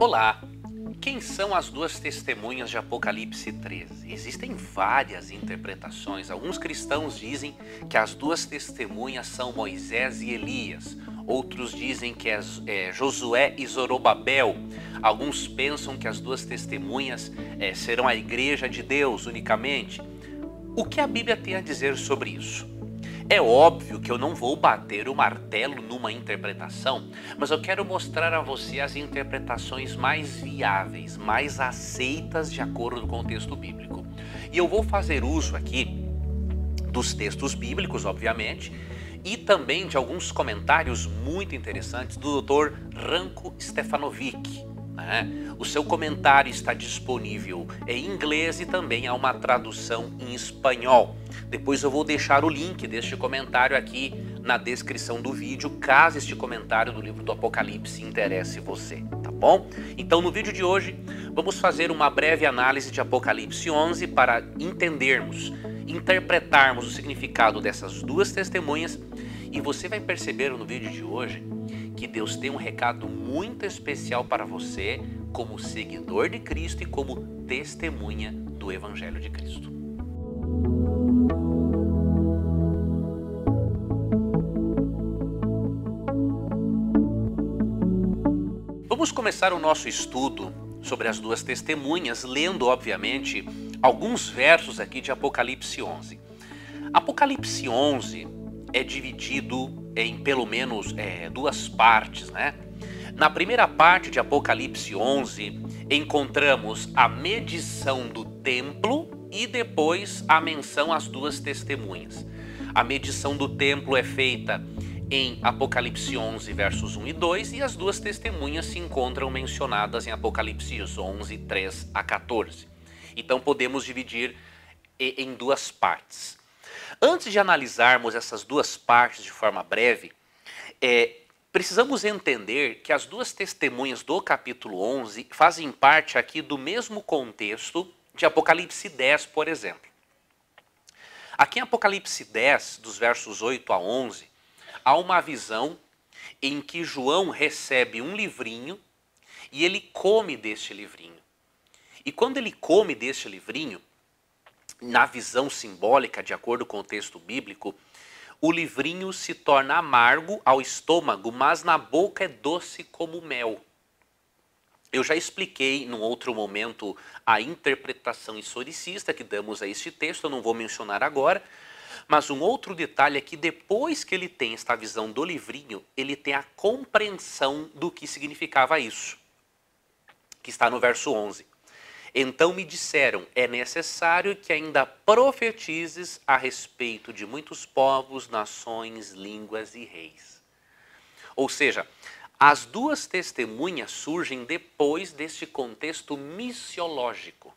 Olá! Quem são as duas testemunhas de Apocalipse 13? Existem várias interpretações. Alguns cristãos dizem que as duas testemunhas são Moisés e Elias. Outros dizem que é, Josué e Zorobabel. Alguns pensam que as duas testemunhas é, serão a igreja de Deus unicamente. O que a Bíblia tem a dizer sobre isso? É óbvio que eu não vou bater o martelo numa interpretação, mas eu quero mostrar a você as interpretações mais viáveis, mais aceitas de acordo com o texto bíblico. E eu vou fazer uso aqui dos textos bíblicos, obviamente, e também de alguns comentários muito interessantes do Dr. Ranko Stefanovic, né? O seu comentário está disponível em inglês e também há uma tradução em espanhol. Depois eu vou deixar o link deste comentário aqui na descrição do vídeo, caso este comentário do livro do Apocalipse interesse você, tá bom? Então no vídeo de hoje vamos fazer uma breve análise de Apocalipse 11 para entendermos, interpretarmos o significado dessas duas testemunhas e você vai perceber no vídeo de hoje que Deus tem um recado muito especial para você, como seguidor de Cristo e como testemunha do Evangelho de Cristo. Vamos começar o nosso estudo sobre as duas testemunhas, lendo, obviamente, alguns versos aqui de Apocalipse 11. Apocalipse 11 é dividido em pelo menos é, duas partes, né? Na primeira parte de Apocalipse 11, encontramos a medição do templo e depois a menção às duas testemunhas. A medição do templo é feita em Apocalipse 11, versos 1 e 2, e as duas testemunhas se encontram mencionadas em Apocalipse 11, 3 a 14. Então podemos dividir em duas partes. Antes de analisarmos essas duas partes de forma breve, é, precisamos entender que as duas testemunhas do capítulo 11 fazem parte aqui do mesmo contexto de Apocalipse 10, por exemplo. Aqui em Apocalipse 10, dos versos 8 a 11, há uma visão em que João recebe um livrinho e ele come deste livrinho. E quando ele come deste livrinho, na visão simbólica, de acordo com o texto bíblico, o livrinho se torna amargo ao estômago, mas na boca é doce como mel. Eu já expliquei num outro momento a interpretação historicista que damos a este texto, eu não vou mencionar agora, mas um outro detalhe é que depois que ele tem esta visão do livrinho, ele tem a compreensão do que significava isso, que está no verso 11. Então me disseram: é necessário que ainda profetizes a respeito de muitos povos, nações, línguas e reis. Ou seja, as duas testemunhas surgem depois deste contexto missiológico.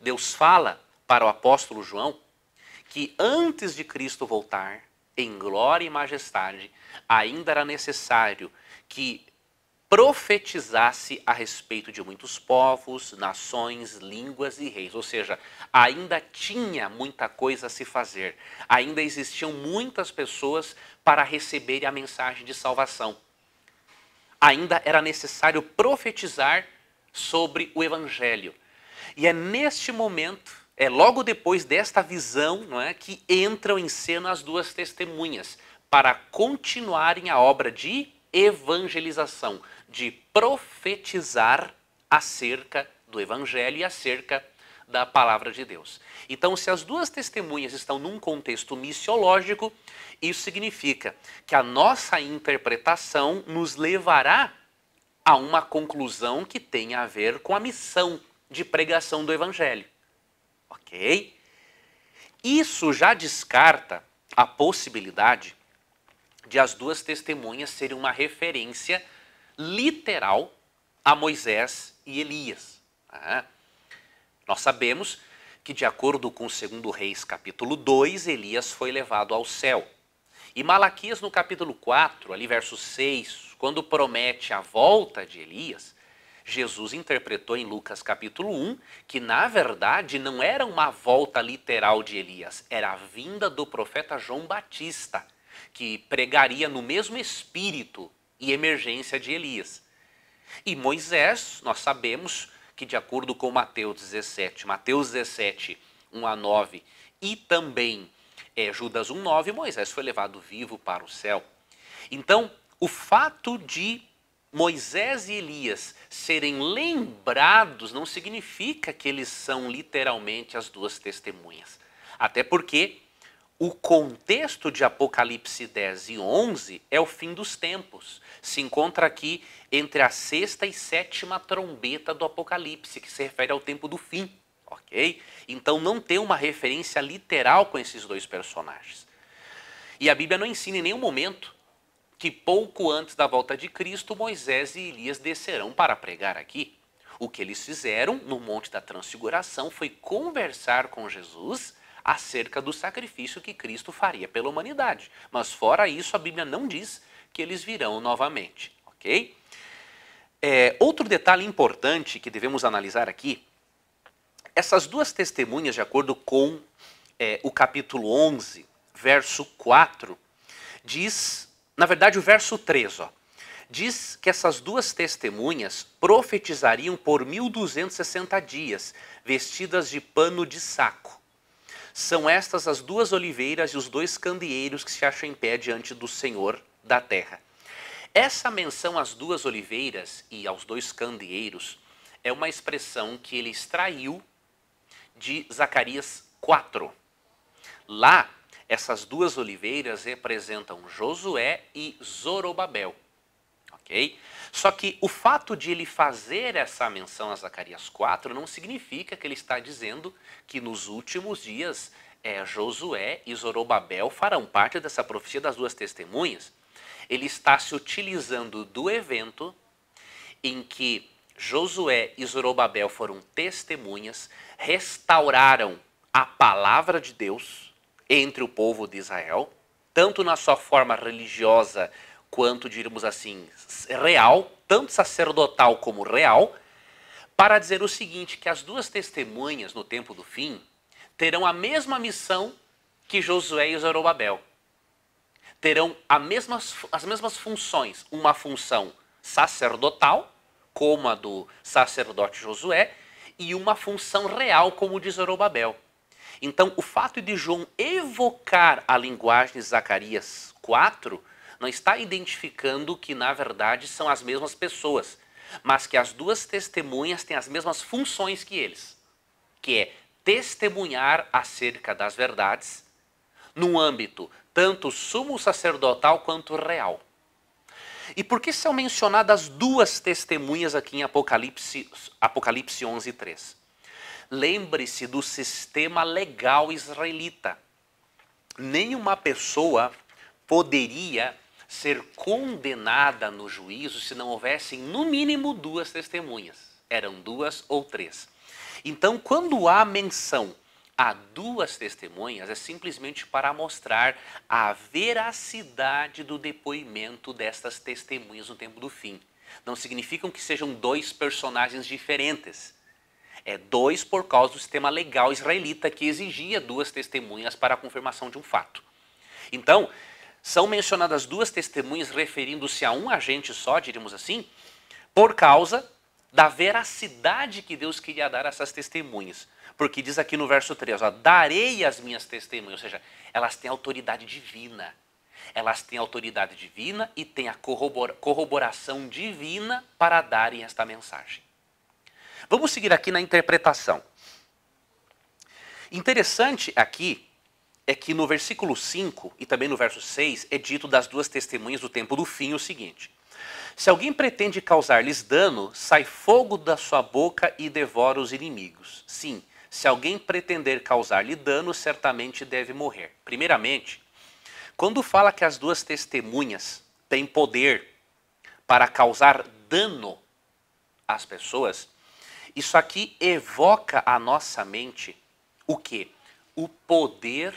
Deus fala para o apóstolo João que antes de Cristo voltar, em glória e majestade, ainda era necessário que profetizasse a respeito de muitos povos, nações, línguas e reis. Ou seja, ainda tinha muita coisa a se fazer, ainda existiam muitas pessoas para receberem a mensagem de salvação. Ainda era necessário profetizar sobre o evangelho. E é neste momento é logo depois desta visão não é, que entram em cena as duas testemunhas para continuarem a obra de evangelização, de profetizar acerca do evangelho e acerca da palavra de Deus. Então, se as duas testemunhas estão num contexto missiológico, isso significa que a nossa interpretação nos levará a uma conclusão que tem a ver com a missão de pregação do evangelho. OK? Isso já descarta a possibilidade de as duas testemunhas serem uma referência literal a Moisés e Elias. Ah, nós sabemos que, de acordo com 2 Reis, capítulo 2, Elias foi levado ao céu. E Malaquias, no capítulo 4, ali verso 6, quando promete a volta de Elias, Jesus interpretou em Lucas capítulo 1 que, na verdade, não era uma volta literal de Elias, era a vinda do profeta João Batista que pregaria no mesmo espírito e emergência de Elias. E Moisés, nós sabemos que, de acordo com Mateus 17, Mateus 17, 1 a 9, e também é, Judas 1, 9, Moisés foi levado vivo para o céu. Então, o fato de Moisés e Elias serem lembrados não significa que eles são literalmente as duas testemunhas. Até porque o contexto de Apocalipse 10 e 11 é o fim dos tempos. Se encontra aqui entre a sexta e sétima trombeta do Apocalipse, que se refere ao tempo do fim, ok? Então não tem uma referência literal com esses dois personagens. E a Bíblia não ensina em nenhum momento que pouco antes da volta de Cristo, Moisés e Elias descerão para pregar aqui. O que eles fizeram no Monte da Transfiguração foi conversar com Jesus acerca do sacrifício que Cristo faria pela humanidade. Mas fora isso, a Bíblia não diz que eles virão novamente, ok? É, outro detalhe importante que devemos analisar aqui, essas duas testemunhas, de acordo com é, o capítulo 11, verso 4, diz, na verdade o verso 3, ó, diz que essas duas testemunhas profetizariam por 1260 dias, vestidas de pano de saco. São estas as duas oliveiras e os dois candeeiros que se acham em pé diante do Senhor da terra. Essa menção às duas oliveiras e aos dois candeeiros é uma expressão que ele extraiu de Zacarias 4. Lá, essas duas oliveiras representam Josué e Zorobabel ok? Só que o fato de ele fazer essa menção a Zacarias 4 não significa que ele está dizendo que nos últimos dias é, Josué e Zorobabel farão parte dessa profecia das duas testemunhas. Ele está se utilizando do evento em que Josué e Zorobabel foram testemunhas, restauraram a palavra de Deus entre o povo de Israel, tanto na sua forma religiosa quanto, diríamos assim, real, tanto sacerdotal como real, para dizer o seguinte: que as duas testemunhas no tempo do fim terão a mesma missão que Josué e Zorobabel. Terão mesmas, as mesmas funções, uma função sacerdotal, como a do sacerdote Josué, e uma função real, como de Zorobabel. Então, o fato de João evocar a linguagem de Zacarias 4 não está identificando que, na verdade, são as mesmas pessoas, mas que as duas testemunhas têm as mesmas funções que eles, que é testemunhar acerca das verdades num âmbito tanto sumo sacerdotal quanto real. E por que são mencionadas duas testemunhas aqui em Apocalipse, Apocalipse 11, 3? Lembre-se do sistema legal israelita. Nenhuma pessoa poderia ser condenada no juízo se não houvessem, no mínimo, duas testemunhas. Eram duas ou três. Então, quando há menção a duas testemunhas, é simplesmente para mostrar a veracidade do depoimento destas testemunhas no tempo do fim. Não significam que sejam dois personagens diferentes. É dois por causa do sistema legal israelita que exigia duas testemunhas para a confirmação de um fato. Então, são mencionadas duas testemunhas referindo-se a um agente só, diríamos assim, por causa da veracidade que Deus queria dar a essas testemunhas. Porque diz aqui no verso 3, ó, darei as minhas testemunhas, ou seja, elas têm autoridade divina. Elas têm autoridade divina e têm a corroboração divina para darem esta mensagem. Vamos seguir aqui na interpretação. Interessante aqui é que no versículo 5 e também no verso 6 é dito das duas testemunhas do tempo do fim o seguinte: Se alguém pretende causar-lhes dano, sai fogo da sua boca e devora os inimigos. Sim, se alguém pretender causar-lhe dano, certamente deve morrer. Primeiramente, quando fala que as duas testemunhas têm poder para causar dano às pessoas, isso aqui evoca à nossa mente o que? O poder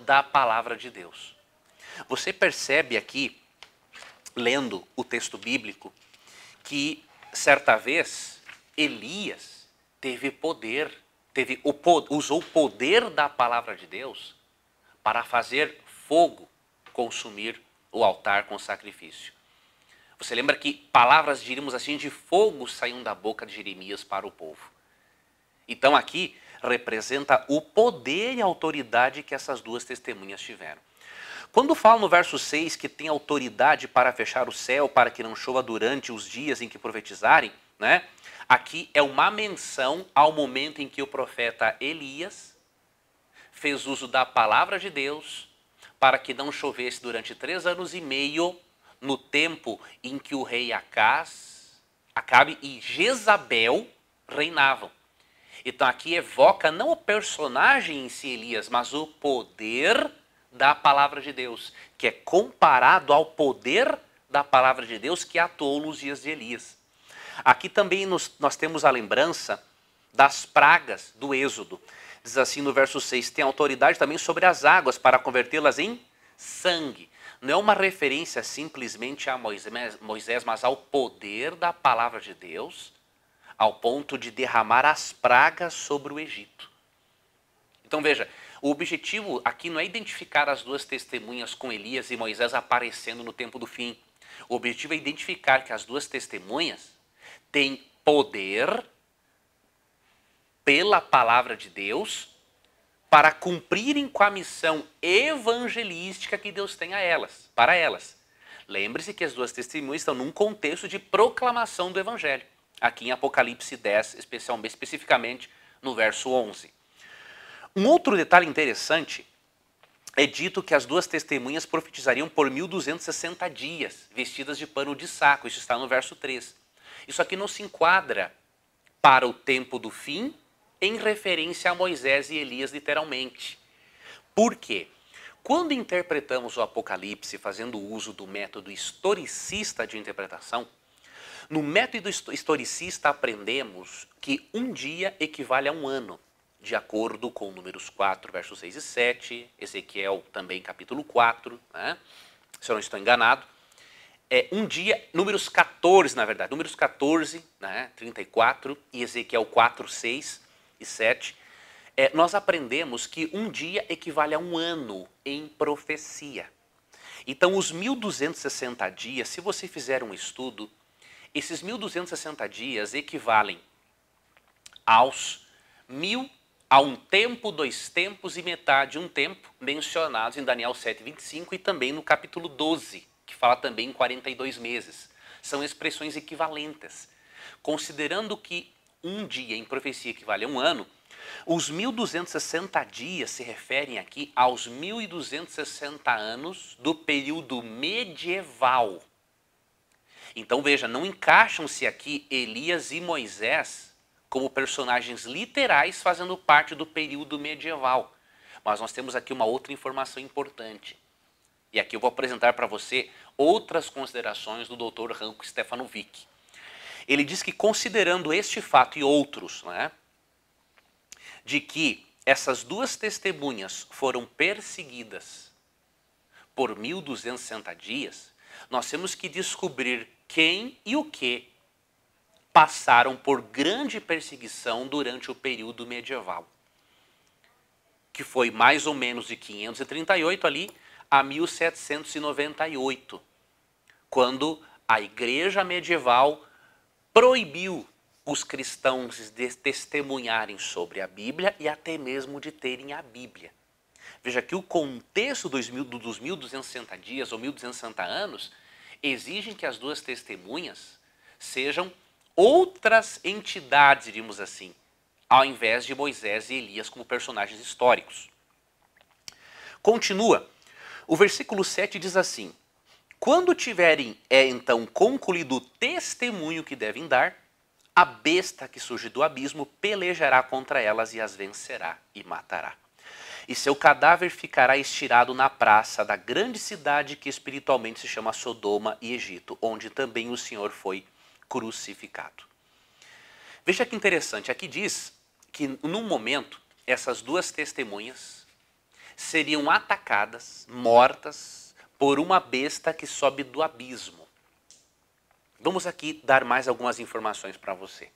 da palavra de Deus. Você percebe aqui, lendo o texto bíblico, que certa vez Elias teve poder, teve o, usou o poder da palavra de Deus para fazer fogo consumir o altar com sacrifício. Você lembra que palavras, diríamos assim, de fogo saíam da boca de Jeremias para o povo. Então aqui representa o poder e a autoridade que essas duas testemunhas tiveram. Quando fala no verso 6 que tem autoridade para fechar o céu, para que não chova durante os dias em que profetizarem, né? Aqui é uma menção ao momento em que o profeta Elias fez uso da palavra de Deus para que não chovesse durante três anos e meio, no tempo em que o rei Acaz, Acabe e Jezabel reinavam. Então aqui evoca não o personagem em si, Elias, mas o poder da palavra de Deus, que é comparado ao poder da palavra de Deus que atuou nos dias de Elias. Aqui também nos, nós temos a lembrança das pragas do Êxodo. Diz assim no verso 6: tem autoridade também sobre as águas para convertê-las em sangue. Não é uma referência simplesmente a Moisés, Moisés, mas ao poder da palavra de Deus ao ponto de derramar as pragas sobre o Egito. Então veja, o objetivo aqui não é identificar as duas testemunhas com Elias e Moisés aparecendo no tempo do fim. O objetivo é identificar que as duas testemunhas têm poder pela palavra de Deus para cumprirem com a missão evangelística que Deus tem a elas, para elas. Lembre-se que as duas testemunhas estão num contexto de proclamação do evangelho aqui em Apocalipse 10, especialmente, especificamente no verso 11. Um outro detalhe interessante é dito que as duas testemunhas profetizariam por 1260 dias, vestidas de pano de saco. Isso está no verso 3. Isso aqui não se enquadra para o tempo do fim em referência a Moisés e Elias, literalmente. Por quê? Quando interpretamos o Apocalipse fazendo uso do método historicista de interpretação, no método historicista, aprendemos que um dia equivale a um ano, de acordo com números 4, versos 6 e 7, Ezequiel também, capítulo 4, né? se eu não estou enganado. É, um dia, números 14, na verdade, números 14, né? 34, e Ezequiel 4, 6 e 7, é, nós aprendemos que um dia equivale a um ano em profecia. Então, os 1260 dias, se você fizer um estudo, esses 1.260 dias equivalem aos mil a um tempo, dois tempos e metade um tempo, mencionados em Daniel 7,25 e também no capítulo 12, que fala também em 42 meses. São expressões equivalentes. Considerando que um dia em profecia equivale a um ano, os 1260 dias se referem aqui aos 1260 anos do período medieval então veja, não encaixam-se aqui Elias e Moisés como personagens literais fazendo parte do período medieval. Mas nós temos aqui uma outra informação importante. E aqui eu vou apresentar para você outras considerações do Dr. Ranko Stefanovic. Ele diz que considerando este fato e outros, né, de que essas duas testemunhas foram perseguidas por 1260 dias, nós temos que descobrir quem e o que passaram por grande perseguição durante o período medieval, que foi mais ou menos de 538 ali a 1798, quando a igreja medieval proibiu os cristãos de testemunharem sobre a Bíblia e até mesmo de terem a Bíblia. Veja que o contexto dos, mil, 1260 dias ou 1260 anos exigem que as duas testemunhas sejam outras entidades, diríamos assim, ao invés de Moisés e Elias como personagens históricos. Continua. O versículo 7 diz assim: Quando tiverem, é então concluído o testemunho que devem dar, a besta que surge do abismo pelejará contra elas e as vencerá e matará e seu cadáver ficará estirado na praça da grande cidade que espiritualmente se chama Sodoma e Egito, onde também o Senhor foi crucificado. Veja que interessante, aqui diz que num momento essas duas testemunhas seriam atacadas, mortas, por uma besta que sobe do abismo. Vamos aqui dar mais algumas informações para você.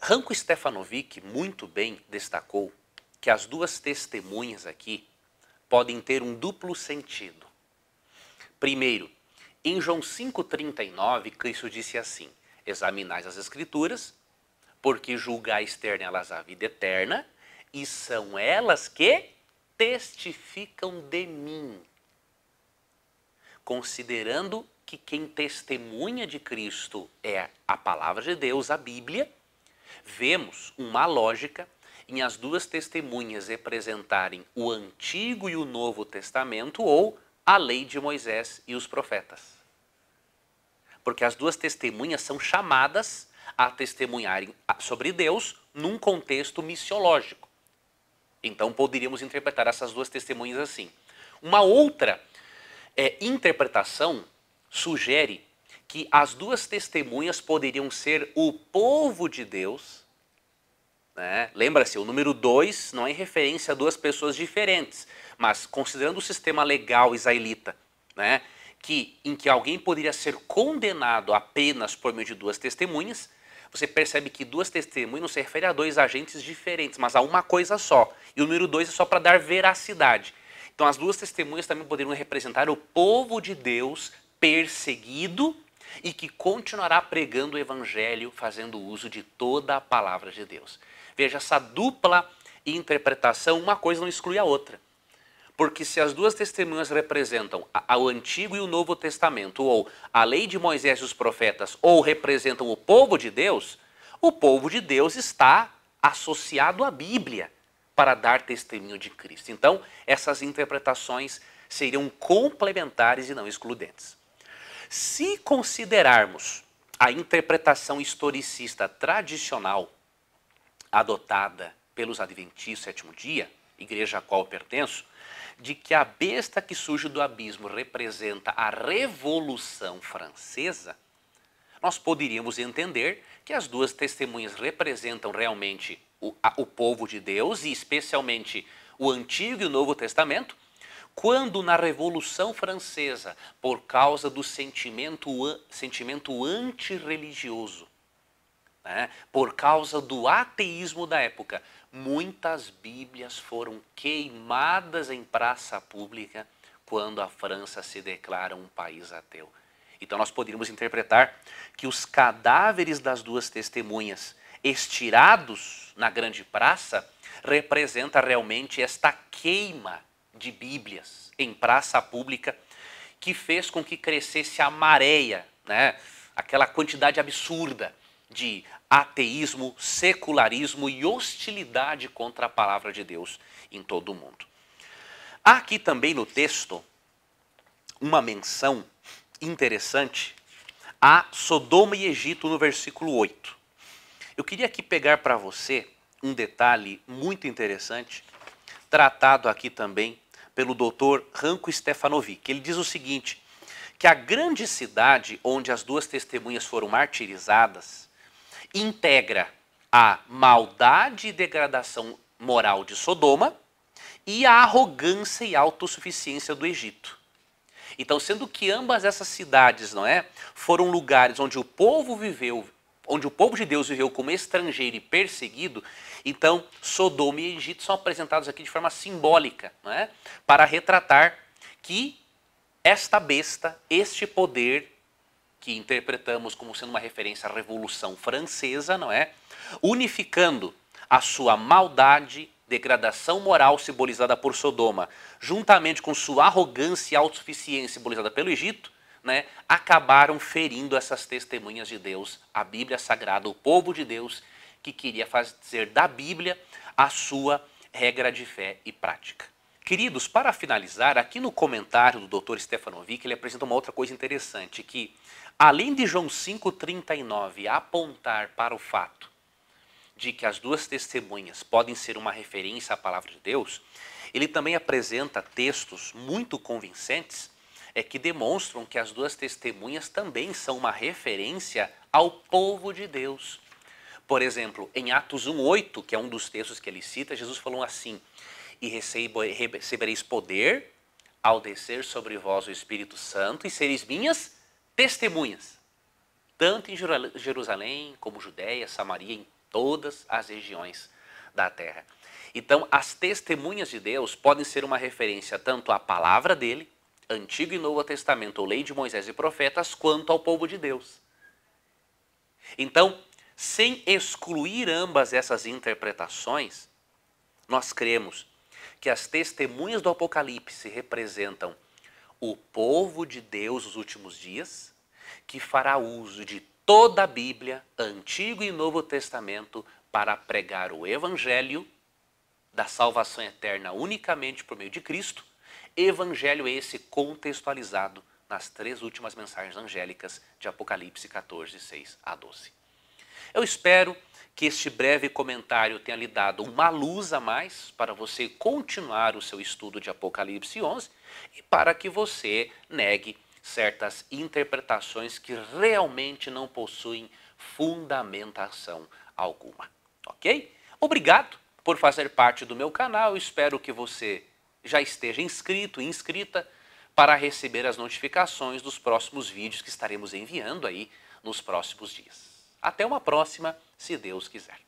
Ranko Stefanovic muito bem destacou que as duas testemunhas aqui podem ter um duplo sentido. Primeiro, em João 5,39, Cristo disse assim: Examinais as Escrituras, porque julgais ter nelas a vida eterna, e são elas que testificam de mim. Considerando que quem testemunha de Cristo é a palavra de Deus, a Bíblia, vemos uma lógica em as duas testemunhas representarem o Antigo e o Novo Testamento ou a lei de Moisés e os profetas. Porque as duas testemunhas são chamadas a testemunharem sobre Deus num contexto missiológico. Então poderíamos interpretar essas duas testemunhas assim. Uma outra é, interpretação sugere que as duas testemunhas poderiam ser o povo de Deus né? Lembra-se, o número 2 não é em referência a duas pessoas diferentes, mas considerando o sistema legal israelita, né, que, em que alguém poderia ser condenado apenas por meio de duas testemunhas, você percebe que duas testemunhas não se refere a dois agentes diferentes, mas a uma coisa só. E o número 2 é só para dar veracidade. Então, as duas testemunhas também poderiam representar o povo de Deus perseguido e que continuará pregando o evangelho, fazendo uso de toda a palavra de Deus. Veja, essa dupla interpretação, uma coisa não exclui a outra. Porque se as duas testemunhas representam o Antigo e o Novo Testamento, ou a lei de Moisés e os profetas, ou representam o povo de Deus, o povo de Deus está associado à Bíblia para dar testemunho de Cristo. Então, essas interpretações seriam complementares e não excludentes. Se considerarmos a interpretação historicista tradicional, adotada pelos adventistas sétimo dia, igreja a qual pertenço, de que a besta que surge do abismo representa a Revolução Francesa, nós poderíamos entender que as duas testemunhas representam realmente o, a, o povo de Deus e especialmente o Antigo e o Novo Testamento, quando na Revolução Francesa, por causa do sentimento, sentimento antirreligioso, né, por causa do ateísmo da época, muitas Bíblias foram queimadas em praça pública quando a França se declara um país ateu. Então nós poderíamos interpretar que os cadáveres das duas testemunhas estirados na grande praça representa realmente esta queima de Bíblias em praça pública que fez com que crescesse a maréia, né? aquela quantidade absurda de ateísmo, secularismo e hostilidade contra a palavra de Deus em todo o mundo. Há aqui também no texto uma menção interessante a Sodoma e Egito no versículo 8. Eu queria aqui pegar para você um detalhe muito interessante, tratado aqui também pelo doutor Ranko Stefanovic. Ele diz o seguinte, que a grande cidade onde as duas testemunhas foram martirizadas, integra a maldade e degradação moral de Sodoma e a arrogância e autossuficiência do Egito. Então, sendo que ambas essas cidades, não é, foram lugares onde o povo viveu, onde o povo de Deus viveu como estrangeiro e perseguido, então Sodoma e Egito são apresentados aqui de forma simbólica, não é, para retratar que esta besta, este poder que interpretamos como sendo uma referência à Revolução Francesa, não é? Unificando a sua maldade, degradação moral simbolizada por Sodoma, juntamente com sua arrogância e autossuficiência simbolizada pelo Egito, né, acabaram ferindo essas testemunhas de Deus, a Bíblia Sagrada, o povo de Deus que queria fazer da Bíblia a sua regra de fé e prática. Queridos, para finalizar, aqui no comentário do Dr. Stefanovic, ele apresenta uma outra coisa interessante, que além de João 5,39 apontar para o fato de que as duas testemunhas podem ser uma referência à palavra de Deus, ele também apresenta textos muito convincentes é que demonstram que as duas testemunhas também são uma referência ao povo de Deus. Por exemplo, em Atos 1:8, que é um dos textos que ele cita, Jesus falou assim: e recebereis poder ao descer sobre vós o Espírito Santo e sereis minhas testemunhas, tanto em Jerusalém como Judéia, Samaria, em todas as regiões da terra. Então, as testemunhas de Deus podem ser uma referência tanto à palavra dele, Antigo e Novo Testamento, ou Lei de Moisés e Profetas, quanto ao povo de Deus. Então, sem excluir ambas essas interpretações, nós cremos que as testemunhas do Apocalipse representam o povo de Deus nos últimos dias, que fará uso de toda a Bíblia, Antigo e Novo Testamento, para pregar o Evangelho da salvação eterna unicamente por meio de Cristo, evangelho esse contextualizado nas três últimas mensagens angélicas de Apocalipse 14, 6 a 12. Eu espero que este breve comentário tenha lhe dado uma luz a mais para você continuar o seu estudo de Apocalipse 11 e para que você negue certas interpretações que realmente não possuem fundamentação alguma. Ok? Obrigado por fazer parte do meu canal. Espero que você já esteja inscrito e inscrita para receber as notificações dos próximos vídeos que estaremos enviando aí nos próximos dias. Até uma próxima, se Deus quiser.